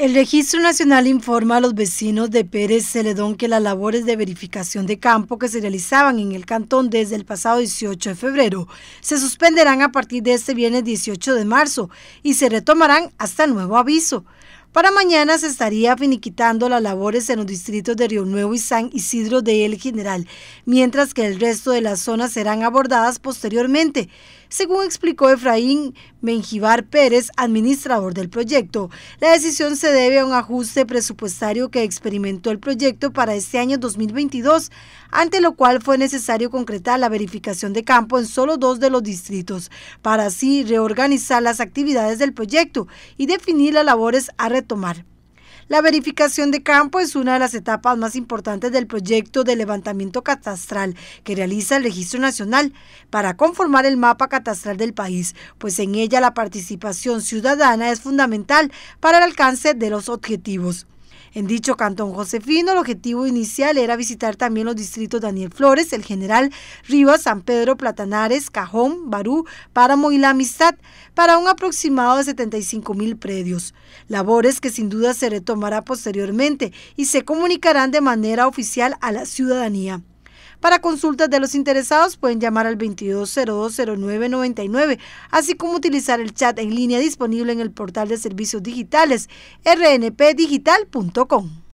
El Registro Nacional informa a los vecinos de Pérez Celedón que las labores de verificación de campo que se realizaban en el cantón desde el pasado 18 de febrero se suspenderán a partir de este viernes 18 de marzo y se retomarán hasta nuevo aviso. Para mañana se estaría finiquitando las labores en los distritos de Río Nuevo y San Isidro de El General, mientras que el resto de las zonas serán abordadas posteriormente. Según explicó Efraín Menjivar Pérez, administrador del proyecto, la decisión se debe a un ajuste presupuestario que experimentó el proyecto para este año 2022, ante lo cual fue necesario concretar la verificación de campo en solo dos de los distritos, para así reorganizar las actividades del proyecto y definir las labores a tomar. La verificación de campo es una de las etapas más importantes del proyecto de levantamiento catastral que realiza el Registro Nacional para conformar el mapa catastral del país, pues en ella la participación ciudadana es fundamental para el alcance de los objetivos. En dicho cantón josefino, el objetivo inicial era visitar también los distritos Daniel Flores, el General Rivas, San Pedro, Platanares, Cajón, Barú, Páramo y La Amistad, para un aproximado de 75 mil predios. Labores que sin duda se retomará posteriormente y se comunicarán de manera oficial a la ciudadanía. Para consultas de los interesados pueden llamar al 22020999, así como utilizar el chat en línea disponible en el portal de servicios digitales rnpdigital.com.